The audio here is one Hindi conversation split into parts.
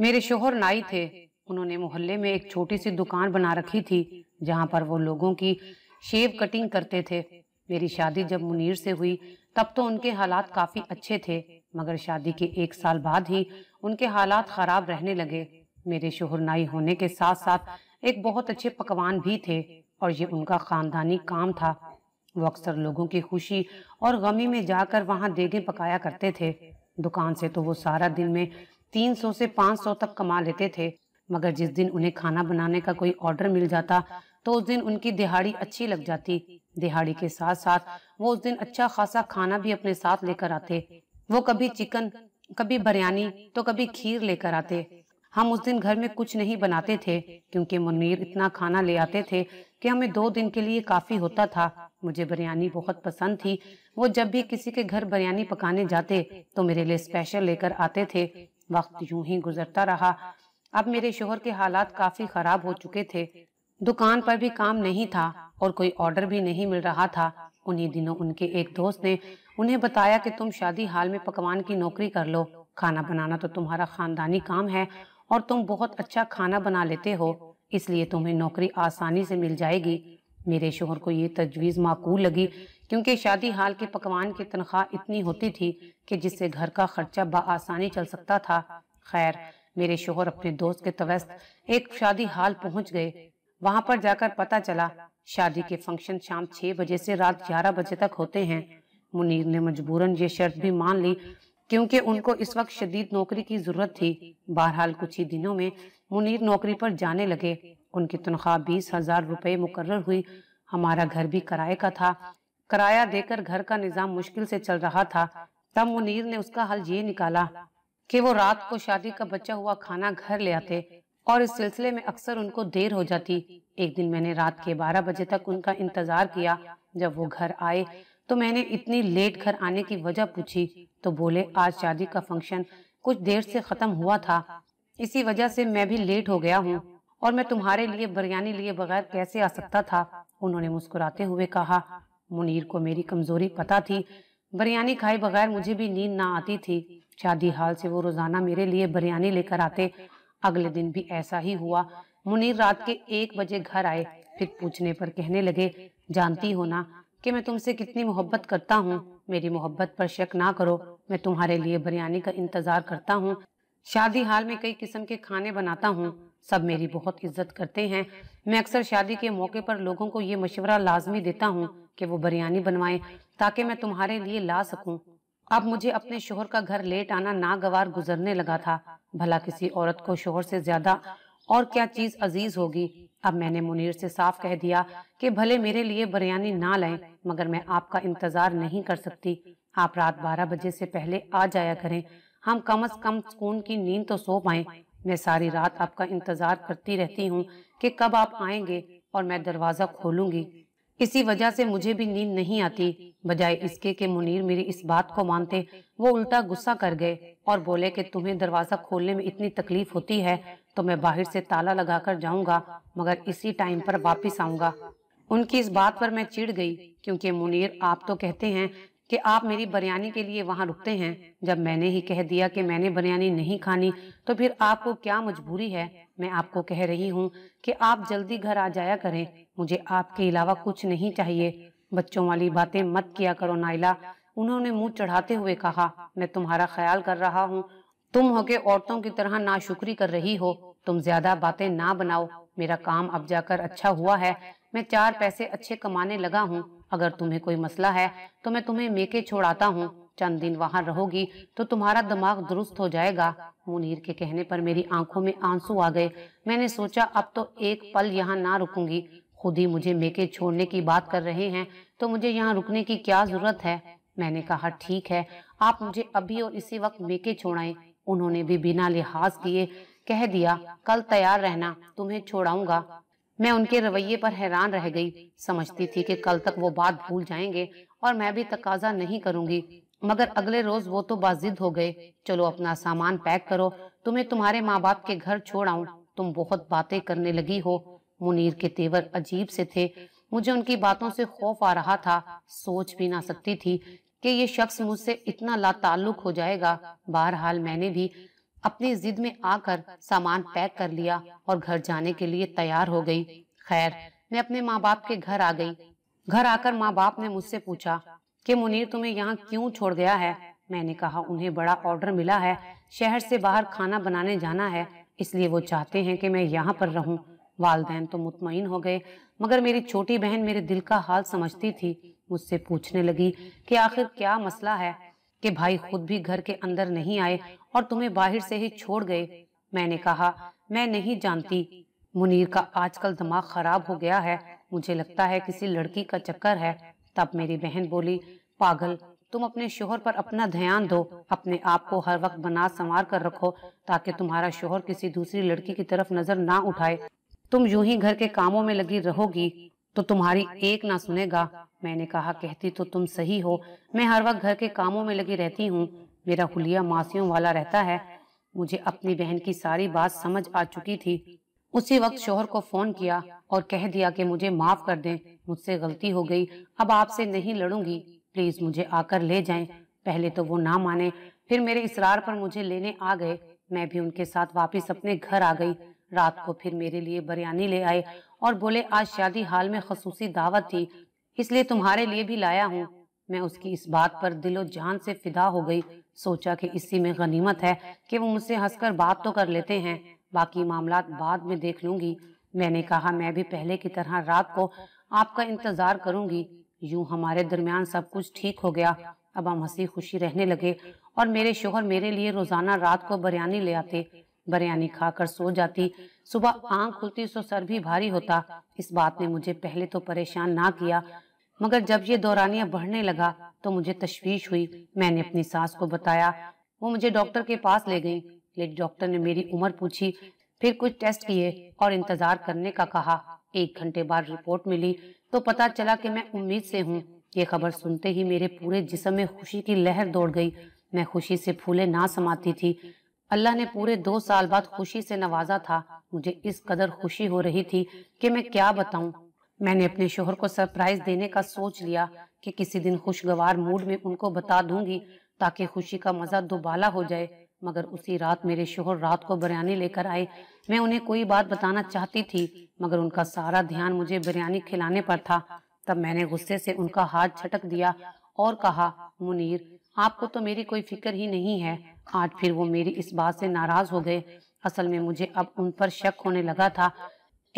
मेरे शोहर नाई थे उन्होंने मोहल्ले में एक छोटी सी दुकान बना रखी थी जहाँ पर वो लोगों की शेव कटिंग करते थे मेरी शादी जब मुनीर से हुई तब तो उनके हालात काफी अच्छे थे मगर शादी के एक साल बाद ही उनके हालात खराब रहने लगे मेरे शोहर नाई होने के साथ साथ एक बहुत अच्छे पकवान भी थे और ये उनका खानदानी काम था वो अक्सर लोगों की खुशी और गमी में जाकर वहाँ देगे पकाया करते थे दुकान से तो वो सारा दिन में तीन सौ से सौ तक कमा लेते थे मगर जिस दिन उन्हें खाना बनाने का कोई ऑर्डर मिल जाता तो उस दिन उनकी दिहाड़ी अच्छी लग जाती दिहाड़ी के साथ साथ वो उस दिन अच्छा खासा खाना भी अपने साथ लेकर आते वो कभी चिकन कभी बिरयानी तो कभी खीर लेकर आते हम उस दिन घर में कुछ नहीं बनाते थे क्योंकि मुनीर इतना खाना ले आते थे कि हमें दो दिन के लिए काफी होता था मुझे बिरयानी बहुत पसंद थी वो जब भी किसी के घर बिरयानी पकाने जाते तो मेरे लिए स्पेशल लेकर आते थे वक्त यूं ही गुजरता रहा अब मेरे शोहर के हालात काफी खराब हो चुके थे दुकान पर भी काम नहीं था और कोई ऑर्डर भी नहीं मिल रहा था उन्हीं दिनों उनके एक दोस्त ने उन्हें बताया कि तुम शादी हाल में पकवान की नौकरी कर लो खाना बनाना तो तुम्हारा खानदानी काम है और तुम बहुत अच्छा खाना बना लेते हो इसलिए तुम्हें नौकरी आसानी से मिल जाएगी मेरे शोहर को ये तजवीज़ माकूल लगी क्योंकि शादी हाल के पकवान की तनख्वाह इतनी होती थी कि जिससे घर का खर्चा बसानी चल सकता था खैर मेरे शोहर अपने दोस्त के तवस्त एक शादी हाल पहुंच गए वहां पर जाकर पता चला शादी के फंक्शन शाम छह बजे से रात ग्यारह बजे तक होते हैं मुनीर ने मजबूरन ये शर्त भी मान ली क्योंकि उनको इस वक्त शदीद नौकरी की जरूरत थी बहरहाल कुछ ही दिनों में मुनीर नौकरी पर जाने लगे उनकी तनख्वाह बीस हजार रुपये मुकर हुई हमारा घर भी किराए का था किराया देकर घर का निज़ाम मुश्किल से चल रहा था तब मुनीर ने उसका हल ये निकाला कि वो रात को शादी का बचा हुआ खाना घर ले आते और इस सिलसिले में अक्सर उनको देर हो जाती एक दिन मैंने रात के बारह बजे तक उनका इंतजार किया जब वो घर आए तो मैंने इतनी लेट घर आने की वजह पूछी तो बोले आज शादी का फंक्शन कुछ देर से खत्म हुआ था इसी वजह से मैं भी लेट हो गया हूँ और मैं तुम्हारे लिए बिरयानी लिए बगैर कैसे आ सकता था उन्होंने मुस्कुराते हुए कहा मुनीर को मेरी कमजोरी पता थी बिरयानी खाए बगैर मुझे भी नींद ना आती थी शादी हाल से वो रोजाना मेरे लिए बिरयानी लेकर आते अगले दिन भी ऐसा ही हुआ मुनीर रात के एक बजे घर आए फिर पूछने पर कहने लगे जानती हो ना कि मैं तुमसे कितनी मोहब्बत करता हूँ मेरी मोहब्बत पर शक ना करो मैं तुम्हारे लिए बिरयानी का इंतजार करता हूँ शादी हाल में कई किस्म के खाने बनाता हूँ सब मेरी बहुत इज्जत करते हैं मैं अक्सर शादी के मौके पर लोगों को ये मशवरा लाजमी देता हूँ कि वो बिरयानी बनवाएं ताकि मैं तुम्हारे लिए ला सकूं अब मुझे अपने शोहर का घर लेट आना नागवार गुजरने लगा था भला किसी औरत को शोहर से ज्यादा और क्या चीज अजीज होगी अब मैंने मुनीर से साफ कह दिया कि भले मेरे लिए बिरयानी ना लाएं मगर मैं आपका इंतजार नहीं कर सकती आप रात 12 बजे से पहले आ जाया करें हम कम अज कम सुकून की नींद तो सो पाए मैं सारी रात आपका इंतजार करती रहती हूँ कि कब आप आएंगे और मैं दरवाजा खोलूंगी इसी वजह से मुझे भी नींद नहीं आती बजाय इसके कि मुनीर मेरी इस बात को मानते वो उल्टा गुस्सा कर गए और बोले कि तुम्हें दरवाजा खोलने में इतनी तकलीफ होती है तो मैं बाहर से ताला लगाकर जाऊंगा मगर इसी टाइम पर वापस आऊंगा उनकी इस बात पर मैं चिढ़ गई क्योंकि मुनीर आप तो कहते हैं कि आप मेरी बिरयानी के लिए वहाँ रुकते हैं जब मैंने ही कह दिया कि मैंने बिरयानी नहीं खानी तो फिर आपको क्या मजबूरी है मैं आपको कह रही हूँ कि आप जल्दी घर आ जाया करें मुझे आपके अलावा कुछ नहीं चाहिए बच्चों वाली बातें मत किया करो नाइला उन्होंने मुंह चढ़ाते हुए कहा मैं तुम्हारा ख्याल कर रहा हूँ तुम होके औरतों की तरह नाशुक्री कर रही हो तुम ज्यादा बातें ना बनाओ मेरा काम अब जाकर अच्छा हुआ है मैं चार पैसे अच्छे कमाने लगा हूँ अगर तुम्हें कोई मसला है तो मैं तुम्हें मेके छोड़ाता हूँ चंद दिन वहाँ रहोगी तो तुम्हारा दिमाग दुरुस्त हो जाएगा मुनीर के कहने पर मेरी आंखों में आंसू आ गए मैंने सोचा अब तो एक पल यहाँ ना रुकूंगी खुद ही मुझे मेके छोड़ने की बात कर रहे हैं तो मुझे यहाँ रुकने की क्या जरूरत है मैंने कहा ठीक है आप मुझे अभी और इसी वक्त मेके छोड़ाए उन्होंने भी बिना लिहाज किए कह दिया कल तैयार रहना तुम्हें छोड़ाऊंगा मैं उनके रवैये पर हैरान रह गई समझती थी कि कल तक वो बात भूल जाएंगे और मैं भी तकाजा नहीं करूंगी मगर अगले रोज वो तो बाजिद हो गए चलो अपना सामान पैक करो तुम्हें तुम्हारे माँ बाप के घर छोड़ आऊ तुम बहुत बातें करने लगी हो मुनीर के तेवर अजीब से थे मुझे उनकी बातों से खौफ आ रहा था सोच भी ना सकती थी कि ये शख्स मुझसे इतना लाताल्लुक हो जाएगा बहरहाल मैंने भी अपनी जिद में आकर सामान पैक कर लिया और घर जाने के लिए तैयार हो गई खैर मैं अपने माँ बाप के घर आ गई घर आकर माँ बाप ने मुझसे पूछा कि मुनीर तुम्हें यहाँ क्यों छोड़ गया है मैंने कहा उन्हें बड़ा ऑर्डर मिला है शहर से बाहर खाना बनाने जाना है इसलिए वो चाहते हैं कि मैं यहाँ पर रहूँ वालदेन तो मुतमिन हो गए मगर मेरी छोटी बहन मेरे दिल का हाल समझती थी मुझसे पूछने लगी कि आखिर क्या मसला है कि भाई खुद भी घर के अंदर नहीं आए और तुम्हें बाहर से ही छोड़ गए मैंने कहा मैं नहीं जानती मुनीर का आजकल दिमाग खराब हो गया है मुझे लगता है किसी लड़की का चक्कर है तब मेरी बहन बोली पागल तुम अपने शोहर पर अपना ध्यान दो अपने आप को हर वक्त बना संवार कर रखो ताकि तुम्हारा शोहर किसी दूसरी लड़की की तरफ नजर ना उठाए तुम यूं ही घर के कामों में लगी रहोगी तो तुम्हारी एक ना सुनेगा मैंने कहा कहती तो तुम सही हो मैं हर वक्त घर के कामों में लगी रहती हूँ मेरा हुलिया मासियों वाला रहता है मुझे अपनी बहन की सारी बात समझ आ चुकी थी उसी वक्त शोहर को फोन किया और कह दिया कि मुझे माफ कर दें मुझसे गलती हो गई अब आपसे नहीं लड़ूंगी प्लीज मुझे आकर ले जाएं पहले तो वो ना माने फिर मेरे इसरार पर मुझे लेने आ गए मैं भी उनके साथ वापस अपने घर आ गई रात को फिर मेरे लिए बिरयानी ले आए और बोले आज शादी हाल में खसूसी दावत थी इसलिए तुम्हारे लिए भी लाया हूँ मैं उसकी इस बात पर दिलो जान से फिदा हो गई सोचा कि इसी में गनीमत है कि वो मुझसे हंसकर बात तो कर लेते हैं बाकी मामला बाद में देख लूंगी मैंने कहा मैं भी पहले की तरह रात को आपका इंतजार करूंगी यूं हमारे दरमियान सब कुछ ठीक हो गया अब हम हंसी खुशी रहने लगे और मेरे शोहर मेरे लिए रोजाना रात को बिरयानी ले आते बिरयानी खाकर सो जाती सुबह आंख खुलती तो सर भी भारी होता इस बात ने मुझे पहले तो परेशान ना किया मगर जब ये दौरानिया बढ़ने लगा तो मुझे तश्वीश हुई मैंने अपनी सास को बताया वो मुझे डॉक्टर के पास ले गई लेकिन डॉक्टर ने मेरी उम्र पूछी फिर कुछ टेस्ट किए और इंतजार करने का कहा एक घंटे बाद रिपोर्ट मिली तो पता चला कि मैं उम्मीद से हूँ ये खबर सुनते ही मेरे पूरे जिसम में खुशी की लहर दौड़ गई मैं खुशी से फूले ना समाती थी अल्लाह ने पूरे दो साल बाद खुशी से नवाजा था मुझे इस कदर खुशी हो रही थी कि मैं क्या बताऊं मैंने अपने शोहर को सरप्राइज देने का सोच लिया कि किसी दिन खुशगवार मूड में उनको बता दूंगी ताकि खुशी का मजा दोबाला हो जाए मगर उसी रात मेरे शोहर रात को बिरयानी लेकर आए मैं उन्हें कोई बात बताना चाहती थी मगर उनका सारा ध्यान मुझे बिरयानी खिलाने पर था तब मैंने गुस्से से उनका हाथ छटक दिया और कहा मुनीर आपको तो मेरी कोई फिक्र ही नहीं है आज फिर वो मेरी इस बात से नाराज हो गए असल में मुझे अब उन पर शक होने लगा था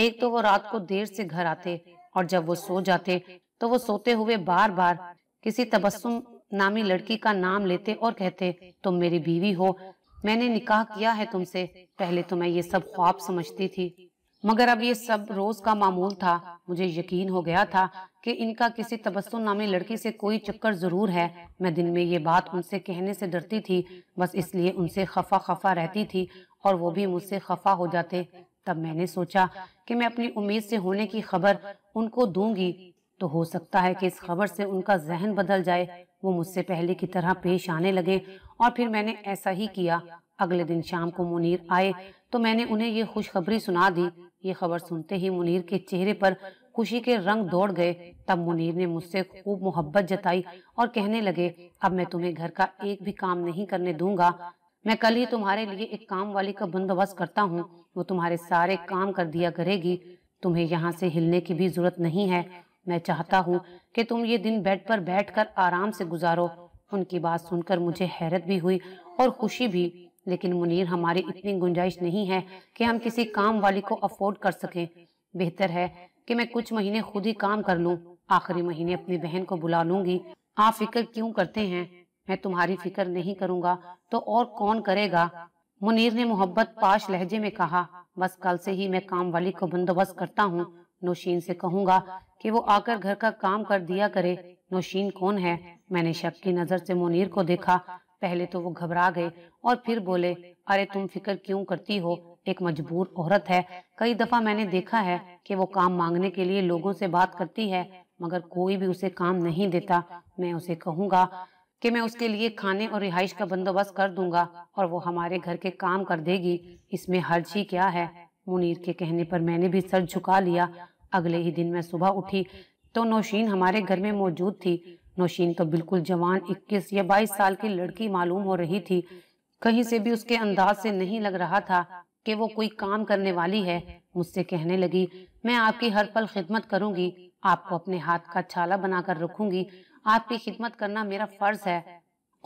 एक तो वो रात को देर से घर आते और जब वो सो जाते तो वो सोते हुए बार बार किसी तबस्सुम नामी लड़की का नाम लेते और कहते तुम मेरी बीवी हो मैंने निकाह किया है तुमसे पहले तो मैं ये सब ख्वाब समझती थी मगर अब ये सब रोज का मामूल था मुझे यकीन हो गया था कि इनका किसी तबस्सुम नामी लड़की से कोई चक्कर ज़रूर है मैं दिन में ये बात उनसे कहने से डरती थी बस इसलिए उनसे खफा खफा रहती थी और वो भी मुझसे खफा हो जाते तब मैंने सोचा कि मैं अपनी उम्मीद से होने की खबर उनको दूंगी तो हो सकता है कि इस खबर से उनका जहन बदल जाए वो मुझसे पहले की तरह पेश आने लगे और फिर मैंने ऐसा ही किया अगले दिन शाम को मुनीर आए तो मैंने उन्हें ये खुशखबरी सुना दी ये खबर सुनते ही मुनीर के चेहरे पर खुशी के रंग दौड़ गए तब मुनीर ने मुझसे खूब मोहब्बत जताई और कहने लगे अब मैं तुम्हें घर का एक भी काम नहीं करने दूंगा मैं कल ही तुम्हारे लिए एक काम वाली का बंदोबस्त करता हूँ वो तुम्हारे सारे काम कर दिया करेगी तुम्हें यहाँ से हिलने की भी जरूरत नहीं है मैं चाहता हूँ कि तुम ये दिन बेड पर बैठकर आराम से गुजारो उनकी बात सुनकर मुझे हैरत भी हुई और खुशी भी लेकिन मुनीर हमारी इतनी गुंजाइश नहीं है कि हम किसी काम वाली को अफोर्ड कर सकें बेहतर है कि मैं कुछ महीने खुद ही काम कर लूँ आखिरी महीने अपनी बहन को बुला लूंगी आप फिक्र क्यों करते हैं मैं तुम्हारी फिक्र नहीं करूँगा तो और कौन करेगा मुनीर ने मोहब्बत पाश लहजे में कहा बस कल से ही मैं काम वाली को बंदोबस्त करता हूँ नौशीन से कहूँगा कि वो आकर घर का काम कर दिया करे नौशीन कौन है मैंने शक की नज़र से मुनीर को देखा पहले तो वो घबरा गए और फिर बोले अरे तुम फिक्र क्यों करती हो एक मजबूर औरत है कई दफा मैंने देखा है कि वो काम मांगने के लिए लोगों से बात करती है मगर कोई भी उसे काम नहीं देता मैं उसे कहूँगा कि मैं उसके लिए खाने और रिहाइश का बंदोबस्त कर दूंगा और वो हमारे घर के काम कर देगी इसमें हर्ज ही क्या है मुनीर के कहने पर मैंने भी सर झुका लिया अगले ही दिन मैं सुबह उठी तो नौशीन हमारे घर में मौजूद थी नौशीन तो बिल्कुल जवान 21 या 22 साल की लड़की मालूम हो रही थी कहीं से भी उसके अंदाज से नहीं लग रहा था कि वो कोई काम करने वाली है मुझसे कहने लगी मैं आपकी हर पल खिदमत करूंगी आपको अपने हाथ का छाला बनाकर रखूंगी आपकी खिदमत करना मेरा फर्ज है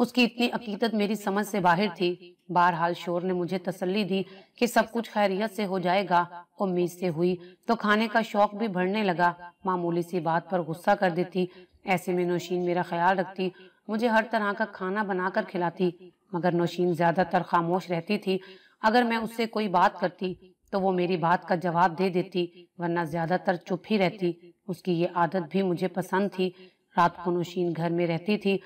उसकी इतनी अकीदत मेरी समझ से बाहर थी बहरहाल शोर ने मुझे तसल्ली दी कि सब कुछ खैरियत से हो जाएगा उम्मीद से हुई तो खाने का शौक भी बढ़ने लगा मामूली सी बात पर गुस्सा कर देती ऐसे में नौशीन मेरा ख्याल रखती मुझे हर तरह का खाना बनाकर खिलाती मगर नौशीन ज्यादातर खामोश रहती थी अगर मैं उससे कोई बात करती तो वो मेरी बात का जवाब दे देती वरना ज्यादातर चुप ही रहती उसकी ये आदत भी मुझे पसंद थी रात को नौशीन घर में रहती थी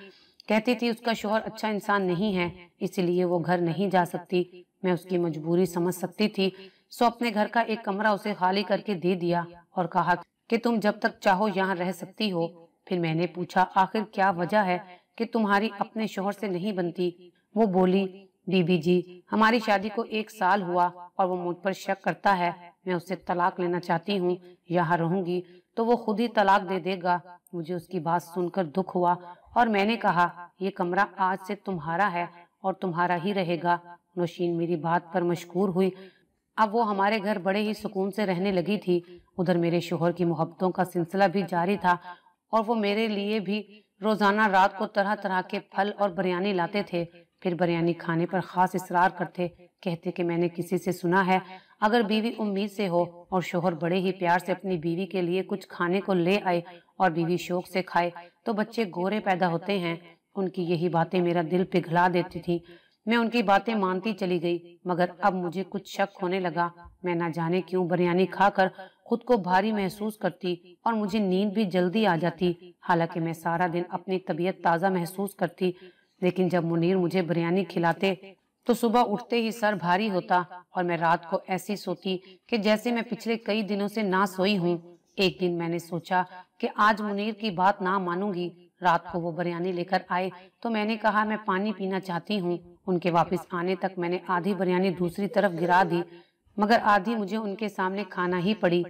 कहती थी उसका शोहर अच्छा इंसान नहीं है इसलिए वो घर नहीं जा सकती मैं उसकी मजबूरी समझ सकती थी सो अपने घर का एक कमरा उसे खाली करके दे दिया और कहा कि तुम जब तक चाहो यहाँ रह सकती हो फिर मैंने पूछा आखिर क्या वजह है कि तुम्हारी अपने शोहर से नहीं बनती वो बोली बीबी जी हमारी शादी को एक साल हुआ और वो मुझ पर शक करता है मैं उससे तलाक लेना चाहती हूँ यहाँ रहूंगी तो वो खुद ही तलाक दे देगा मुझे उसकी बात सुनकर दुख हुआ और मैंने कहा ये कमरा आज से तुम्हारा है और तुम्हारा ही रहेगा नौशीन मेरी बात पर मशहूर हुई अब वो हमारे घर बड़े ही सुकून से रहने लगी थी उधर मेरे शोहर की मोहब्बतों का सिलसिला भी जारी था और वो मेरे लिए भी रोजाना रात को तरह तरह के फल और बिरयानी लाते थे फिर बिरयानी खाने पर खास इसरार करते कहते कि मैंने किसी से सुना है अगर बीवी उम्मीद से हो और शोहर बड़े ही प्यार से अपनी बीवी के लिए कुछ खाने को ले आए और बीवी शौक से खाए तो बच्चे गोरे पैदा होते हैं उनकी यही बातें मेरा दिल पिघला देती थी मैं उनकी बातें मानती चली गई मगर अब मुझे कुछ शक होने लगा मैं न जाने क्यों बिरयानी खाकर खुद को भारी महसूस करती और मुझे नींद भी जल्दी आ जाती हालांकि मैं सारा दिन अपनी तबीयत ताज़ा महसूस करती लेकिन जब मुनीर मुझे बिरयानी खिलाते तो सुबह उठते ही सर भारी होता और मैं रात को ऐसी सोती कि जैसे मैं पिछले कई दिनों से ना सोई हूँ एक दिन मैंने सोचा कि आज मुनीर की बात ना मानूंगी रात को वो बिरयानी लेकर आए तो मैंने कहा मैं पानी पीना चाहती हूँ उनके वापस आने तक मैंने आधी बिरयानी दूसरी तरफ गिरा दी मगर आधी मुझे उनके सामने खाना ही पड़ी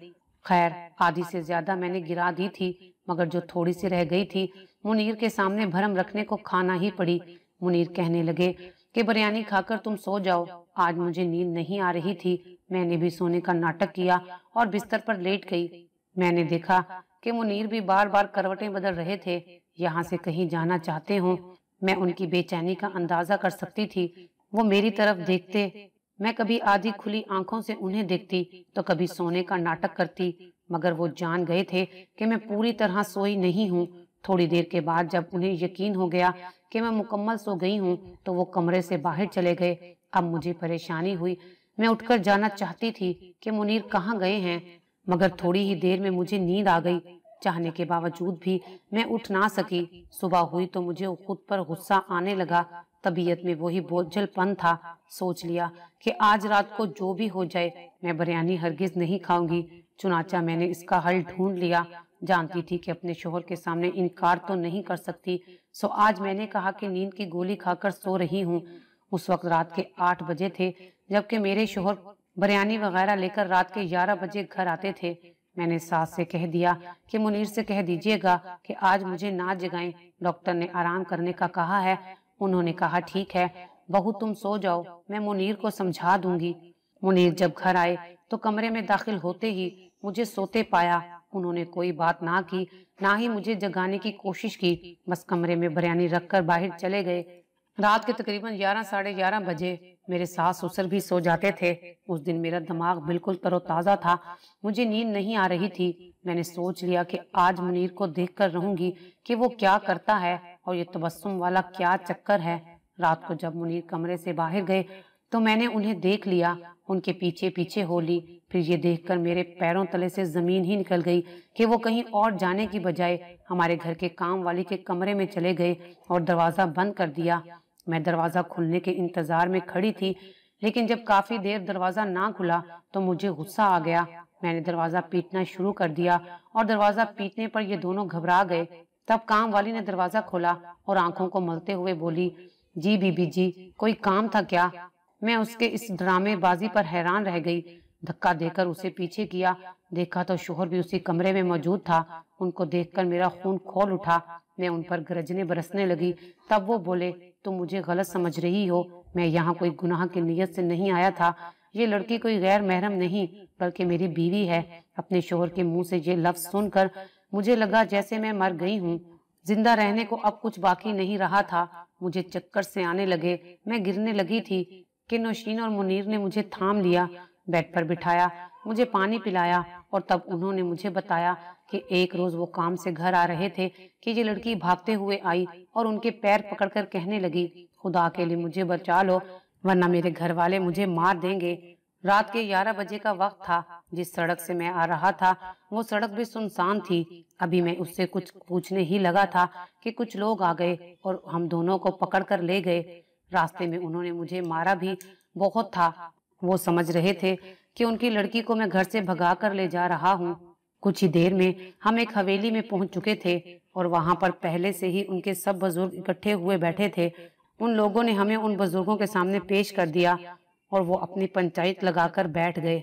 खैर आधी से ज्यादा मैंने गिरा दी थी मगर जो थोड़ी सी रह गई थी मुनीर के सामने भरम रखने को खाना ही पड़ी मुनीर कहने लगे कि बिरयानी खाकर तुम सो जाओ आज मुझे नींद नहीं आ रही थी मैंने भी सोने का नाटक किया और बिस्तर पर लेट गई मैंने देखा कि मुनीर भी बार बार करवटें बदल रहे थे यहाँ से कहीं जाना चाहते हो मैं उनकी बेचैनी का अंदाजा कर सकती थी वो मेरी तरफ देखते मैं कभी आधी खुली आंखों से उन्हें देखती तो कभी सोने का नाटक करती मगर वो जान गए थे कि मैं पूरी तरह सोई नहीं हूँ थोड़ी देर के बाद जब उन्हें यकीन हो गया कि मैं मुकम्मल सो गई हूँ तो वो कमरे से बाहर चले गए अब मुझे परेशानी हुई मैं उठकर जाना चाहती थी कि मुनीर कहाँ गए हैं मगर थोड़ी ही देर में मुझे नींद आ गई चाहने के बावजूद भी मैं उठ ना सकी सुबह हुई तो मुझे खुद पर गुस्सा आने लगा तबीयत में वही बोझलपन था सोच लिया कि आज रात को जो भी हो जाए मैं बिरयानी हरगिज नहीं खाऊंगी चुनाचा मैंने इसका हल ढूंढ लिया जानती थी कि अपने शोहर के सामने इनकार तो नहीं कर सकती सो आज मैंने कहा कि नींद की गोली खाकर सो रही हूँ उस वक्त रात के आठ बजे थे जबकि मेरे शोहर बिरयानी वगैरह लेकर रात के ग्यारह बजे घर आते थे मैंने सास से कह दिया कि मुनीर से कह दीजिएगा कि आज मुझे ना जगाएं डॉक्टर ने आराम करने का कहा है उन्होंने कहा ठीक है बहू तुम सो जाओ मैं मुनीर को समझा दूंगी मुनीर जब घर आए तो कमरे में दाखिल होते ही मुझे सोते पाया उन्होंने कोई बात ना की ना ही मुझे जगाने की कोशिश की बस कमरे में बिरयानी रखकर बाहर चले गए रात के तकरीबन ग्यारह साढ़े ग्यारह बजे मेरे सास ससुर भी सो जाते थे उस दिन मेरा दिमाग बिल्कुल तरोताज़ा था मुझे नींद नहीं आ रही थी मैंने सोच लिया कि आज मुनीर को देख कर रहूंगी कि वो क्या करता है और ये तबस्सुम वाला क्या चक्कर है रात को जब मुनीर कमरे से बाहर गए तो मैंने उन्हें देख लिया उनके पीछे पीछे होली फिर ये देखकर मेरे पैरों तले से ज़मीन ही निकल गई कि वो कहीं और जाने की बजाय हमारे घर के काम वाली के कमरे में चले गए और दरवाज़ा बंद कर दिया मैं दरवाज़ा खुलने के इंतज़ार में खड़ी थी लेकिन जब काफ़ी देर दरवाज़ा ना खुला तो मुझे गुस्सा आ गया मैंने दरवाज़ा पीटना शुरू कर दिया और दरवाज़ा पीटने पर ये दोनों घबरा गए तब काम वाली ने दरवाज़ा खोला और आंखों को मलते हुए बोली जी बीबी जी कोई काम था क्या मैं उसके इस ड्रामेबाजी पर हैरान रह गई धक्का देकर उसे पीछे किया देखा तो शोहर भी उसी कमरे में मौजूद था उनको देखकर मेरा खून खोल उठा मैं उन पर गरजने बरसने लगी तब वो बोले तुम मुझे गलत समझ रही हो मैं यहाँ कोई गुनाह की नीयत से नहीं आया था ये लड़की कोई गैर महरम नहीं बल्कि मेरी बीवी है अपने शोहर के मुंह से ये लफ्ज सुनकर मुझे लगा जैसे मैं मर गई हूँ जिंदा रहने को अब कुछ बाकी नहीं रहा था मुझे चक्कर से आने लगे मैं गिरने लगी थी कि नौशीन और मुनीर ने मुझे थाम लिया बेड पर बिठाया मुझे पानी पिलाया और तब उन्होंने मुझे बताया कि एक रोज वो काम से घर आ रहे थे कि ये लड़की भागते हुए आई और उनके पैर पकड़कर कहने लगी खुदा के लिए मुझे बचा लो वरना मेरे घर वाले मुझे मार देंगे रात के 11 बजे का वक्त था जिस सड़क से मैं आ रहा था वो सड़क भी सुनसान थी अभी मैं उससे कुछ पूछने ही लगा था कि कुछ लोग आ गए और हम दोनों को पकड़ कर ले गए रास्ते में उन्होंने मुझे मारा भी बहुत था वो समझ रहे थे कि उनकी लड़की को मैं घर से भगा कर ले जा रहा हूँ कुछ ही देर में हम एक हवेली में पहुंच चुके थे और वहां पर पहले से ही उनके सब बुजुर्ग इकट्ठे हुए बैठे थे उन लोगों ने हमें उन बुजुर्गों के सामने पेश कर दिया और वो अपनी पंचायत लगाकर बैठ गए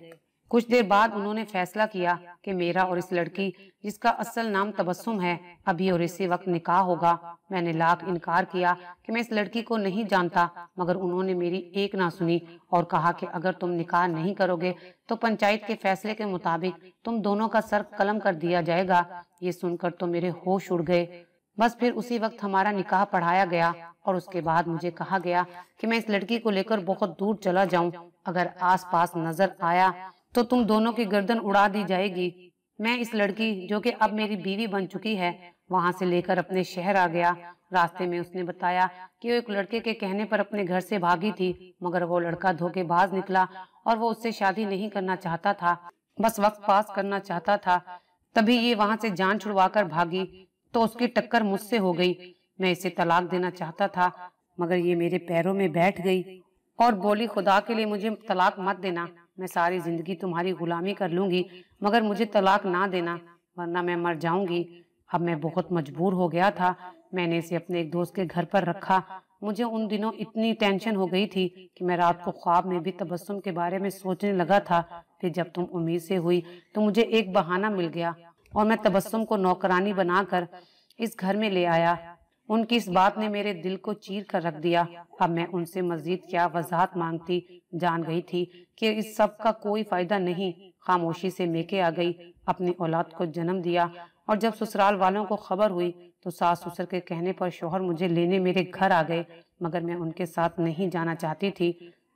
कुछ देर बाद उन्होंने फैसला किया कि मेरा और इस लड़की जिसका असल नाम तबस्सुम है अभी और इसी वक्त निकाह होगा मैंने लाख इनकार किया कि मैं इस लड़की को नहीं जानता मगर उन्होंने मेरी एक ना सुनी और कहा कि अगर तुम निकाह नहीं करोगे तो पंचायत के फैसले के मुताबिक तुम दोनों का सर कलम कर दिया जाएगा ये सुनकर तो मेरे होश उड़ गए बस फिर उसी वक्त हमारा निकाह पढ़ाया गया और उसके बाद मुझे कहा गया कि मैं इस लड़की को लेकर बहुत दूर चला जाऊं अगर आसपास नजर आया तो तुम दोनों की गर्दन उड़ा दी जाएगी मैं इस लड़की जो कि अब मेरी बीवी बन चुकी है वहां से लेकर अपने शहर आ गया रास्ते में उसने बताया कि वो एक लड़के के कहने पर अपने घर से भागी थी मगर वो लड़का धोखेबाज निकला और वो उससे शादी नहीं करना चाहता था बस वक्त पास करना चाहता था तभी ये वहां से जान छुड़वा कर भागी तो उसकी टक्कर मुझसे हो गई मैं इसे तलाक देना चाहता था मगर ये मेरे पैरों में बैठ गई और बोली खुदा के लिए मुझे तलाक मत देना मैं सारी जिंदगी तुम्हारी गुलामी कर लूंगी मगर मुझे तलाक ना देना वरना मैं मर जाऊंगी अब मैं बहुत मजबूर हो गया था मैंने इसे अपने एक दोस्त के घर पर रखा मुझे उन दिनों इतनी टेंशन हो गई थी कि मैं रात को ख्वाब में भी तबस्सुम के बारे में सोचने लगा था फिर जब तुम उम्मीद से हुई तो मुझे एक बहाना मिल गया और मैं तबस्सुम को नौकरानी बनाकर इस घर में ले आया उनकी इस बात ने मेरे दिल को चीर कर रख दिया अब मैं उनसे मजीद क्या वजाहत मांगती जान गई थी कि इस सब का कोई फायदा नहीं खामोशी से मेके आ गई अपनी औलाद को जन्म दिया और जब ससुराल वालों को खबर हुई तो सास ससुर के कहने पर शोहर मुझे लेने मेरे घर आ गए मगर मैं उनके साथ नहीं जाना चाहती थी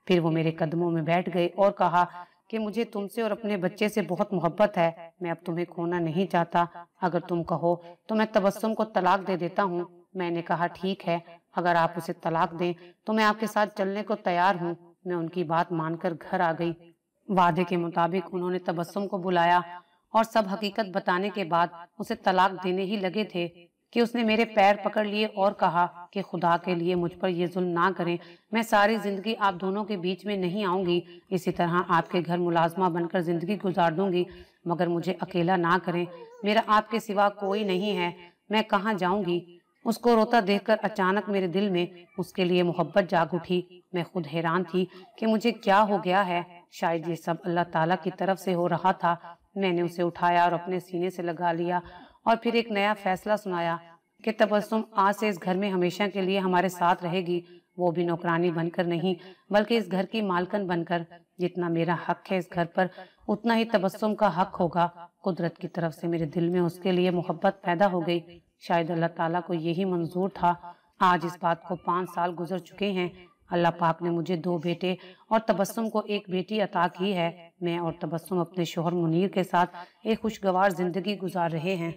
फिर वो मेरे कदमों में बैठ गए और कहा कि मुझे तुमसे और अपने बच्चे से बहुत मोहब्बत है मैं अब तुम्हें खोना नहीं चाहता अगर तुम कहो तो मैं तबस्सुम को तलाक दे देता हूँ मैंने कहा ठीक है अगर आप उसे तलाक दें तो, तो मैं आपके साथ चलने को तैयार हूँ मैं उनकी बात मानकर घर आ गई वादे के मुताबिक उन्होंने तबस्सुम को बुलाया और सब हकीकत बताने के बाद उसे तलाक देने ही लगे थे कि उसने मेरे पैर पकड़ लिए और कहा कि खुदा के लिए मुझ पर यह जुल्म ना करें मैं सारी जिंदगी आप दोनों के बीच में नहीं आऊंगी इसी तरह आपके घर मुलाजमा बनकर जिंदगी गुजार दूंगी मगर मुझे अकेला ना करें मेरा आपके सिवा कोई नहीं है मैं कहाँ जाऊंगी उसको रोता देखकर अचानक मेरे दिल में उसके लिए मोहब्बत जाग उठी मैं खुद हैरान थी कि मुझे क्या हो गया है शायद ये सब अल्लाह ताला की तरफ से हो रहा था मैंने उसे उठाया और अपने सीने से लगा लिया और फिर एक नया फैसला सुनाया कि तबस्सुम आज से इस घर में हमेशा के लिए हमारे साथ रहेगी वो भी नौकरानी बनकर नहीं बल्कि इस घर की मालकन बनकर जितना मेरा हक है इस घर पर उतना ही तबस्सुम का हक होगा कुदरत की तरफ से मेरे दिल में उसके लिए मोहब्बत पैदा हो गई शायद अल्लाह ताला को यही मंजूर था आज इस बात को पाँच साल गुजर चुके हैं अल्लाह पाक ने मुझे दो बेटे और तबस्सुम को एक बेटी अता की है मैं और तबस्सुम अपने शोहर मुनीर के साथ एक खुशगवार जिंदगी गुजार रहे हैं